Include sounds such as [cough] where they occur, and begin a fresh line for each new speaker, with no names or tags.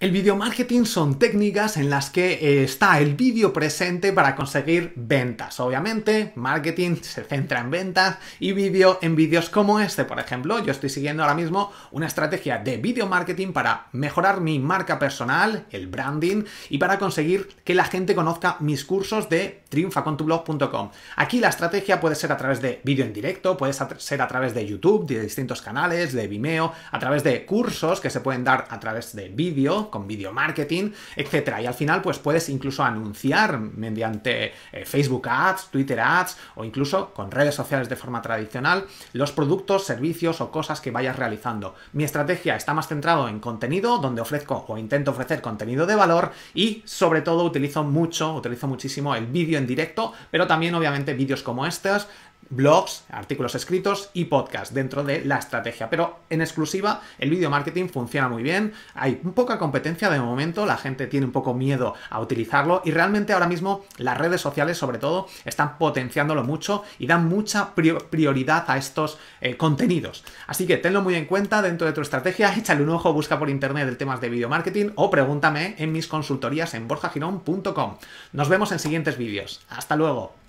El video marketing son técnicas en las que eh, está el vídeo presente para conseguir ventas. Obviamente, marketing se centra en ventas y vídeo en vídeos como este, por ejemplo. Yo estoy siguiendo ahora mismo una estrategia de video marketing para mejorar mi marca personal, el branding, y para conseguir que la gente conozca mis cursos de triunfacontublog.com. Aquí la estrategia puede ser a través de vídeo en directo, puede ser a través de YouTube, de distintos canales, de Vimeo, a través de cursos que se pueden dar a través de vídeo con video marketing, etcétera, Y al final, pues puedes incluso anunciar mediante eh, Facebook Ads, Twitter Ads o incluso con redes sociales de forma tradicional los productos, servicios o cosas que vayas realizando. Mi estrategia está más centrado en contenido, donde ofrezco o intento ofrecer contenido de valor y sobre todo utilizo mucho, utilizo muchísimo el vídeo en directo, pero también obviamente vídeos como estos, blogs, artículos escritos y podcast dentro de la estrategia. Pero en exclusiva, el video marketing funciona muy bien, hay poca competencia de momento, la gente tiene un poco miedo a utilizarlo y realmente ahora mismo las redes sociales sobre todo están potenciándolo mucho y dan mucha prioridad a estos eh, contenidos. Así que tenlo muy en cuenta dentro de tu estrategia, [laughs] échale un ojo, busca por internet el tema de video marketing o pregúntame en mis consultorías en borjagirón.com. Nos vemos en siguientes vídeos. Hasta luego.